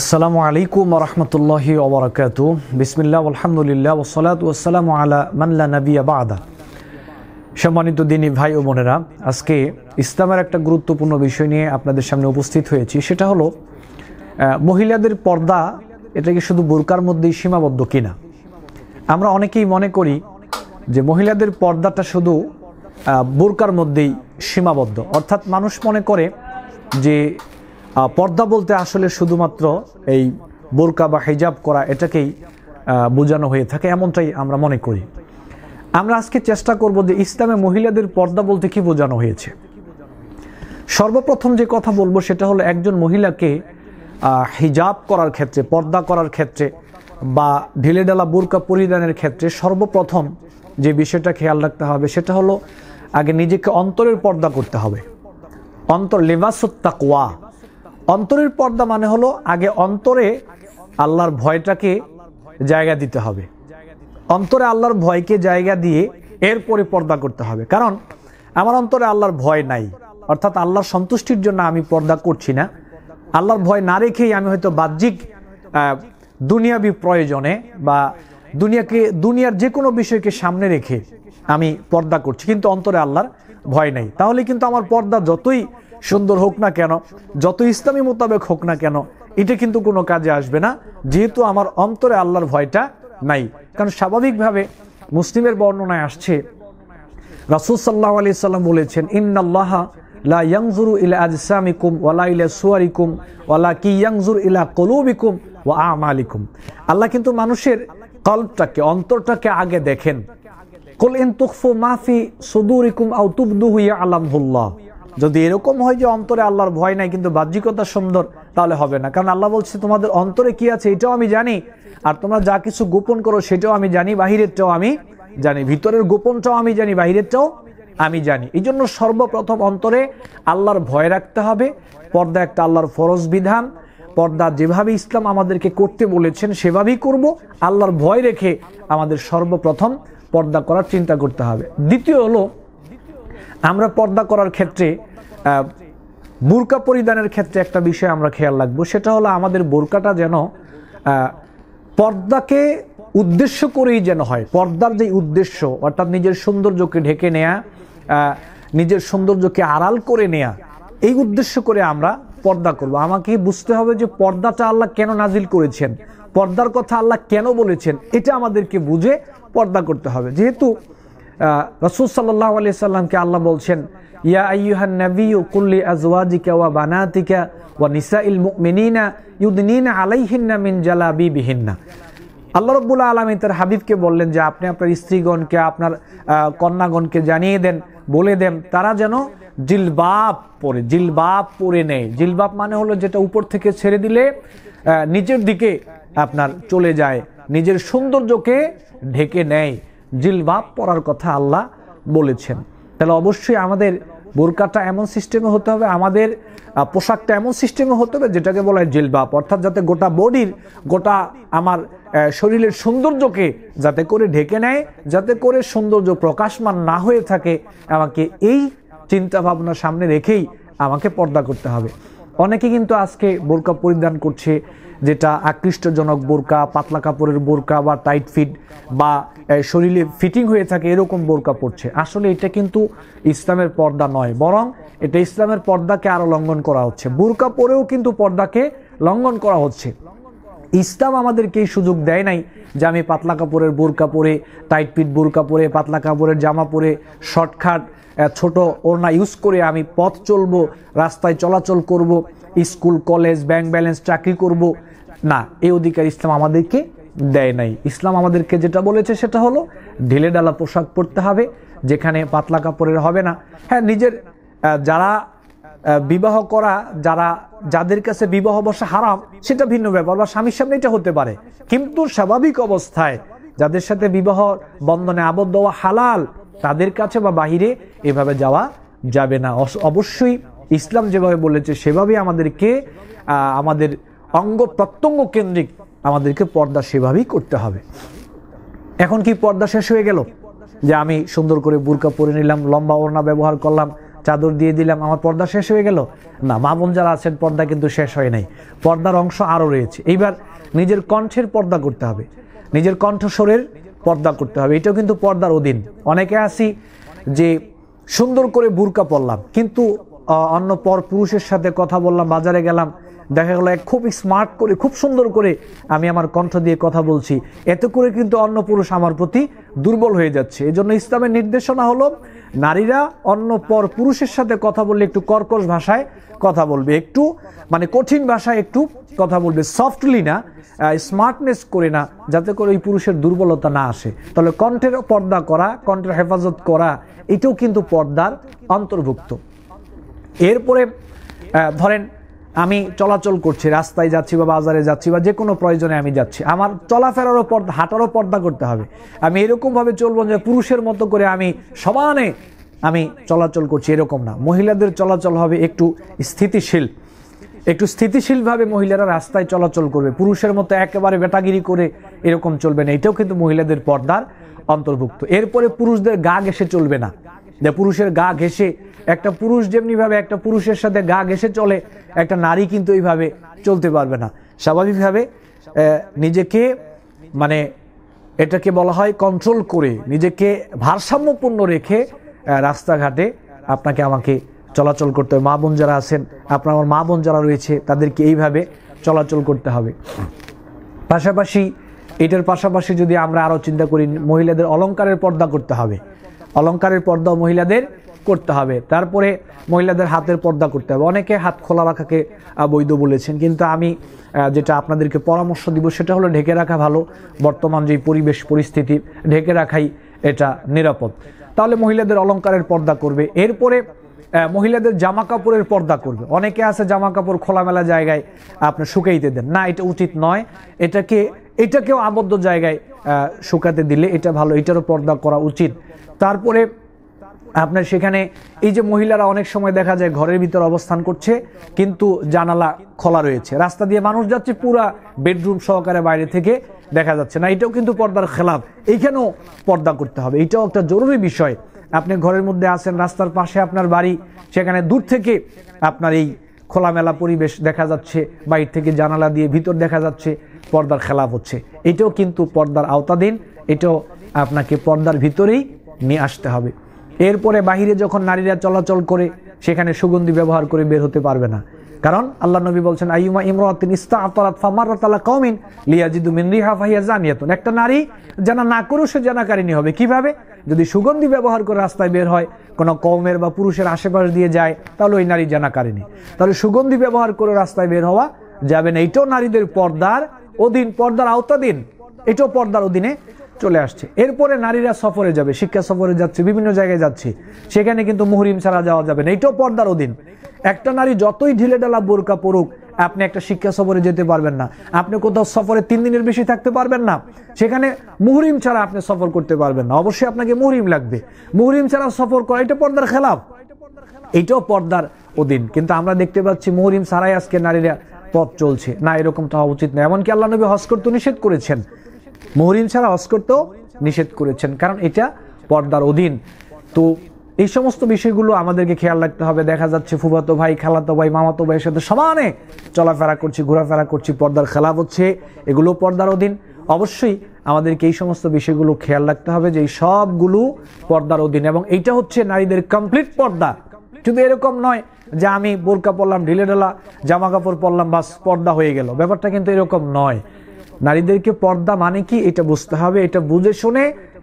আসসালামু আলাইকুম রহমতুল্লাহি ওবরাকাতু বিসমিল্লা আলহামদুলিল্লাহ ওসলাত ওসালামু আলা মানলা নবিয়া বাদা সম্মানিত দিনী ভাই ও বোনেরা আজকে ইসলামের একটা গুরুত্বপূর্ণ বিষয় নিয়ে আপনাদের সামনে উপস্থিত হয়েছি সেটা হলো মহিলাদের পর্দা এটা কি শুধু বোরকার মধ্যেই সীমাবদ্ধ কিনা আমরা অনেকেই মনে করি যে মহিলাদের পর্দাটা শুধু বোরকার মধ্যেই সীমাবদ্ধ অর্থাৎ মানুষ মনে করে যে পর্দা বলতে আসলে শুধুমাত্র এই বোরকা বা হিজাব করা এটাকেই বোঝানো হয়ে থাকে এমনটাই আমরা মনে করি আমরা আজকে চেষ্টা করব যে ইসলামে মহিলাদের পর্দা বলতে কি বোঝানো হয়েছে সর্বপ্রথম যে কথা বলবো সেটা হলো একজন মহিলাকে হিজাব করার ক্ষেত্রে পর্দা করার ক্ষেত্রে বা ঢিলেডালা বোরকা পরিধানের ক্ষেত্রে সর্বপ্রথম যে বিষয়টা খেয়াল রাখতে হবে সেটা হলো আগে নিজেকে অন্তরের পর্দা করতে হবে অন্তর লেবাসত্তাকোয়া অন্তরের পর্দা মানে হলো আগে অন্তরে আল্লাহর ভয়টাকে জায়গা দিতে হবে অন্তরে আল্লাহর ভয়কে জায়গা দিয়ে এরপরে পর্দা করতে হবে কারণ আমার অন্তরে আল্লাহর ভয় নাই অর্থাৎ আল্লাহর সন্তুষ্টির জন্য আমি পর্দা করছি না আল্লাহর ভয় না রেখেই আমি হয়তো বাহ্যিক দুনিয়াবি প্রয়োজনে বা দুনিয়াকে দুনিয়ার যে কোনো বিষয়কে সামনে রেখে আমি পর্দা করছি কিন্তু অন্তরে আল্লাহর ভয় নাই তাহলে কিন্তু আমার পর্দা যতই সুন্দর হোক না কেন যত ইসলামী মোতাবেক হোক না কেন এটা কিন্তু কোনো কাজে আসবে না যেহেতু আমার অন্তরে আল্লাহর ভয়টা নাই কারণ স্বাভাবিকভাবে মুসলিমের বর্ণনায় আসছে রাসুল সাল্লাহ আলি সাল্লাম বলেছেন ইন্নাল্লাহ লা ইয়াংজুরু ইলা আজসামিকুম ওয়ালা ইলা সুয়ারিকুম ওয়ালা কি ইয়াংজুর ইলা কলুবিকুম ও আমালিকুম আল্লাহ কিন্তু মানুষের কল্পটাকে অন্তরটাকে আগে দেখেন কল ইন তুকফু মাফি সুদুরিকুম আউ তুবদুহু ইয়া আলামহুল্লাহ যদি এরকম হয় যে অন্তরে আল্লাহর ভয় নাই কিন্তু বাহ্যিকতা সুন্দর তাহলে হবে না কারণ আল্লাহ বলছে তোমাদের অন্তরে কি আছে এটাও আমি জানি আর তোমরা যা কিছু গোপন করো সেটাও আমি জানি বাহিরেরটাও আমি জানি ভিতরের গোপনটাও আমি জানি বাহিরেরটাও আমি জানি এই জন্য সর্বপ্রথম অন্তরে আল্লাহর ভয় রাখতে হবে পর্দা একটা আল্লাহর ফরজ বিধান পর্দা যেভাবে ইসলাম আমাদেরকে করতে বলেছেন সেভাবেই করব আল্লাহর ভয় রেখে আমাদের সর্বপ্রথম পর্দা করার চিন্তা করতে হবে দ্বিতীয় হলো আমরা পর্দা করার ক্ষেত্রে বোরকা পরিধানের ক্ষেত্রে একটা বিষয় আমরা খেয়াল রাখবো সেটা হলো আমাদের বোরকাটা যেন পর্দাকে উদ্দেশ্য করেই যেন হয় পর্দার যে উদ্দেশ্য অর্থাৎ নিজের সৌন্দর্যকে ঢেকে নেয়া নিজের সৌন্দর্যকে আড়াল করে নেয়া এই উদ্দেশ্য করে আমরা পর্দা করব আমাকে বুঝতে হবে যে পর্দাটা আল্লাহ কেন নাজিল করেছেন পর্দার কথা আল্লাহ কেন বলেছেন এটা আমাদেরকে বুঝে পর্দা করতে হবে যেহেতু রসুল সাল্লাহ আলিয়া সাল্লামকে আল্লাহ বলছেন ইয়া আইয়ুহান নাবিয়্যু কুল্লি আজওয়াজিকা ওয়া বানাতিকা ওয়া নিসাইল মুমিনিনা ইউদনিনা আলাইহিন্না মিন জালাবিবিহিন্না আল্লাহ রব্বুল আলমী তার হাবিবকে বললেন যে আপনি আপনার স্ত্রীগণকে আপনার কন্যাগণকে জানিয়ে দেন বলে দেন তারা যেন জিলবাব পরে জিলবাপ পরে নেয় জিলবাপ মানে হলো যেটা উপর থেকে ছেড়ে দিলে নিজের দিকে আপনার চলে যায় নিজের সৌন্দর্যকে ঢেকে নেয় জিলবাব পরার কথা আল্লাহ বলেছেন তাহলে অবশ্যই আমাদের বোরকাটা এমন সিস্টেমে হতে হবে আমাদের পোশাকটা এমন সিস্টেমে হতে হবে যেটাকে বলা হয় জেলবাপ অর্থাৎ যাতে গোটা বডির গোটা আমার শরীরের সৌন্দর্যকে যাতে করে ঢেকে নেয় যাতে করে সৌন্দর্য প্রকাশমান না হয়ে থাকে আমাকে এই চিন্তা ভাবনা সামনে রেখেই আমাকে পর্দা করতে হবে অনেকে কিন্তু আজকে বোরকা পরিধান করছে যেটা আকৃষ্টজনক বোরকা পাতলা কাপড়ের বোরকা বা টাইট ফিট বা শরীরে ফিটিং হয়ে থাকে এরকম বোরকা পড়ছে আসলে এটা কিন্তু ইসলামের পর্দা নয় বরং এটা ইসলামের পর্দাকে আরও লঙ্ঘন করা হচ্ছে বোরকা পরেও কিন্তু পর্দাকে লঙ্ঘন করা হচ্ছে ইসলাম আমাদেরকে এই সুযোগ দেয় নাই যে আমি পাতলা কাপড়ের বোরকা পরে টাইট পিট বোরকা পরে পাতলা কাপড়ের জামা পরে শর্টখাট ছোট ওড়না ইউজ করে আমি পথ চলবো রাস্তায় চলাচল করব স্কুল কলেজ ব্যাংক ব্যালেন্স চাকরি করব না এই অধিকার ইসলাম আমাদেরকে দেয় নাই ইসলাম আমাদেরকে যেটা বলেছে সেটা হলো ঢেলে ডালা পোশাক পরতে হবে যেখানে পাতলা কাপড়ের হবে না হ্যাঁ নিজের যারা বিবাহ করা যারা যাদের কাছে বিবাহ বসা হারাম সেটা ভিন্ন ব্যাপার বা স্বামীর সামনে এটা হতে পারে কিন্তু স্বাভাবিক অবস্থায় যাদের সাথে বিবাহ বন্ধনে আবদ্ধ হওয়া হালাল তাদের কাছে বা বাহিরে এভাবে যাওয়া যাবে না অবশ্যই ইসলাম যেভাবে বলেছে সেভাবে আমাদেরকে আমাদের অঙ্গ প্রত্যঙ্গ কেন্দ্রিক আমাদেরকে পর্দা সেভাবেই করতে হবে এখন কি পর্দা শেষ হয়ে গেল যে আমি সুন্দর করে বুরকা পরে নিলাম লম্বা ওড়না ব্যবহার করলাম চাদর দিয়ে দিলাম আমার পর্দা শেষ হয়ে গেল না মা বোন যারা আছেন পর্দা কিন্তু শেষ হয় নাই পর্দার অংশ আরও রয়েছে এইবার নিজের কণ্ঠের পর্দা করতে হবে নিজের কণ্ঠস্বরের পর্দা করতে হবে এটাও কিন্তু পর্দার অধীন অনেকে আসি যে সুন্দর করে বুরকা পরলাম কিন্তু অন্য পর পুরুষের সাথে কথা বললাম বাজারে গেলাম দেখা গেল এক খুব স্মার্ট করে খুব সুন্দর করে আমি আমার কণ্ঠ দিয়ে কথা বলছি এত করে কিন্তু অন্য পুরুষ আমার প্রতি দুর্বল হয়ে যাচ্ছে এজন্য ইসলামের নির্দেশনা হলো নারীরা অন্য পর পুরুষের সাথে কথা বললে একটু কর্কশ ভাষায় কথা বলবে একটু মানে কঠিন ভাষায় একটু কথা বলবে সফটলি না স্মার্টনেস করে না যাতে করে ওই পুরুষের দুর্বলতা না আসে তাহলে কণ্ঠের পর্দা করা কণ্ঠের হেফাজত করা এটাও কিন্তু পর্দার অন্তর্ভুক্ত এরপরে ধরেন আমি চলাচল করছি রাস্তায় যাচ্ছি বা বাজারে যাচ্ছি বা যে কোনো প্রয়োজনে আমি যাচ্ছি আমার চলাফেরারও পর্দা হাঁটারও পর্দা করতে হবে আমি এরকমভাবে চলবো যে পুরুষের মতো করে আমি সমানে আমি চলাচল করছি এরকম না মহিলাদের চলাচল হবে একটু স্থিতিশীল একটু স্থিতিশীলভাবে মহিলারা রাস্তায় চলাচল করবে পুরুষের মতো একেবারে বেটাগিরি করে এরকম চলবে না এটাও কিন্তু মহিলাদের পর্দার অন্তর্ভুক্ত এরপরে পুরুষদের গা ঘেসে চলবে না যে পুরুষের গা ঘেসে একটা পুরুষ যেমনিভাবে একটা পুরুষের সাথে গা ঘেসে চলে একটা নারী কিন্তু এইভাবে চলতে পারবে না স্বাভাবিকভাবে নিজেকে মানে এটাকে বলা হয় কন্ট্রোল করে নিজেকে ভারসাম্যপূর্ণ রেখে রাস্তাঘাটে আপনাকে আমাকে চলাচল করতে হবে মা বোন যারা আছেন আপনার আমার মা বোন যারা রয়েছে তাদেরকে এইভাবে চলাচল করতে হবে পাশাপাশি এটার পাশাপাশি যদি আমরা আরও চিন্তা করি মহিলাদের অলঙ্কারের পর্দা করতে হবে অলঙ্কারের পর্দা মহিলাদের করতে হবে তারপরে মহিলাদের হাতের পর্দা করতে হবে অনেকে হাত খোলা রাখাকে বৈধ বলেছেন কিন্তু আমি যেটা আপনাদেরকে পরামর্শ দিব সেটা হলো ঢেকে রাখা ভালো বর্তমান যে পরিবেশ পরিস্থিতি ঢেকে রাখাই এটা নিরাপদ তাহলে মহিলাদের অলঙ্কারের পর্দা করবে এরপরে মহিলাদের জামা কাপড়ের পর্দা করবে অনেকে আছে জামা কাপড় খোলামেলা জায়গায় আপনি শুকাইতে দেন না এটা উচিত নয় এটাকে এটাকেও আবদ্ধ জায়গায় শুকাতে দিলে এটা ভালো এটারও পর্দা করা উচিত তারপরে আপনার সেখানে এই যে মহিলারা অনেক সময় দেখা যায় ঘরের ভিতর অবস্থান করছে কিন্তু জানালা খোলা রয়েছে রাস্তা দিয়ে মানুষ যাচ্ছে পুরা বেডরুম সহকারে বাইরে থেকে দেখা যাচ্ছে না এটাও কিন্তু পর্দার খেলাফ এইখানেও পর্দা করতে হবে এটাও একটা জরুরি বিষয় আপনি ঘরের মধ্যে আছেন রাস্তার পাশে আপনার বাড়ি সেখানে দূর থেকে আপনার এই খোলামেলা পরিবেশ দেখা যাচ্ছে বাইর থেকে জানালা দিয়ে ভিতর দেখা যাচ্ছে পর্দার খেলাফ হচ্ছে এটাও কিন্তু পর্দার আওতাধীন এটাও আপনাকে পর্দার ভিতরেই নিয়ে আসতে হবে এরপরে বাহিরে যখন নারীরা চলাচল করে সেখানে সুগন্ধি ব্যবহার করে বের হতে পারবে না কারণ আল্লাহ নবী বলছেন আইমা ইমরাতিন ইস্তা আতলাত ফামারাত লিয়াজিদু মিন রিহা ফাহিয়া জানিয়াতুন একটা নারী জানা না করু সে জানাকারিনী হবে কিভাবে যদি সুগন্ধি ব্যবহার করে রাস্তায় বের হয় কোনো কওমের বা পুরুষের আশেপাশে দিয়ে যায় তাহলে ওই নারী জানাকারিনী তাহলে সুগন্ধি ব্যবহার করে রাস্তায় বের হওয়া যাবে না এইটাও নারীদের পর্দার অধীন পর্দার আওতাধীন এটাও পর্দার অধীনে চলে আসছে এরপরে নারীরা সফরে যাবে শিক্ষা সফরে যাচ্ছে বিভিন্ন জায়গায় যাচ্ছে সেখানে কিন্তু মুহরিম ছাড়া যাওয়া যাবে না এটাও পর্দার অধীন একটা নারী যতই ঢিলে ডালা বোরকা পড়ুক আপনি একটা শিক্ষা সফরে যেতে পারবেন না আপনি কোথাও সফরে তিন দিনের বেশি থাকতে পারবেন না সেখানে মুহরিম ছাড়া আপনি সফর করতে পারবেন না অবশ্যই আপনাকে মুহরিম লাগবে মুহরিম ছাড়া সফর করা এটা পর্দার খেলাফ এটাও পর্দার অধীন কিন্তু আমরা দেখতে পাচ্ছি মুহরিম ছাড়াই আজকে নারীরা পথ চলছে না এরকম তো হওয়া উচিত না এমনকি আল্লাহ নবী হজ করতে নিষেধ করেছেন মহরিম ছাড়া হজ করতেও নিষেধ করেছেন কারণ এটা পর্দার অধীন তো এই সমস্ত বিষয়গুলো আমাদেরকে খেয়াল রাখতে হবে দেখা যাচ্ছে ফুফাতো ভাই খেলাতো ভাই মামাতো ভাইয়ের সাথে সমানে চলাফেরা করছি ঘোরাফেরা করছি পর্দার খেলা হচ্ছে এগুলো পর্দার অধীন অবশ্যই আমাদেরকে এই সমস্ত বিষয়গুলো খেয়াল রাখতে হবে যে এই সবগুলো পর্দার অধীন এবং এইটা হচ্ছে নারীদের কমপ্লিট পর্দা শুধু এরকম নয় যে আমি বোরকা পরলাম ঢিলে ঢালা জামা কাপড় পরলাম বাস পর্দা হয়ে গেল ব্যাপারটা কিন্তু এরকম নয় নারীদেরকে পর্দা মানে কি এটা বুঝতে হবে এটা বুঝে শুনে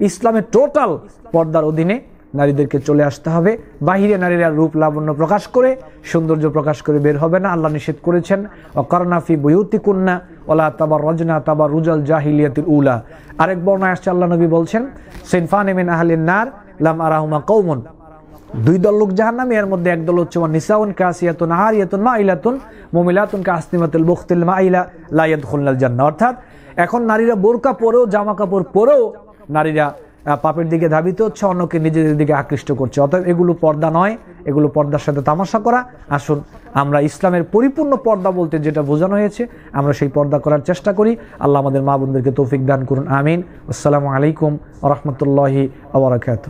ইসলামের টোটাল পর্দার অধীনে নারীদেরকে চলে আসতে হবে বাহিরে নারীরা রূপ লাবণ্য প্রকাশ করে সৌন্দর্য প্রকাশ করে বের হবে না আল্লাহ নিষেধ করেছেন অকারণাফি বৈউতি কন্যা ওলা তাবা রজনা তাবা রুজাল জাহিলিয়াতির উলা আরেক বর্ণায় আসছে আল্লাহ নবী বলছেন সিনফান এমিন আহলিন নার লাম আরাহুমা কৌমন দুই দল লোক জাহান নামে এর মধ্যে একদল হচ্ছে নিসাউন কাসিয়াতুন আহারিয়াতুন মাইলাতুন ইলাতুন মমিলাতুন কাস্তিমাতুল বখতুল মা ইলা লাইয়াদ খুলনাল জান্না অর্থাৎ এখন নারীরা বোরকা পরেও জামা কাপড় পরেও নারীরা পাপের দিকে ধাবিত হচ্ছে অন্যকে নিজেদের দিকে আকৃষ্ট করছে অতএব এগুলো পর্দা নয় এগুলো পর্দার সাথে তামাশা করা আসুন আমরা ইসলামের পরিপূর্ণ পর্দা বলতে যেটা বোঝানো হয়েছে আমরা সেই পর্দা করার চেষ্টা করি আল্লাহ আমাদের মা বোনদেরকে তৌফিক দান করুন আমিন আসসালামু আলাইকুম রহমতুল্লাহি আবরাকাত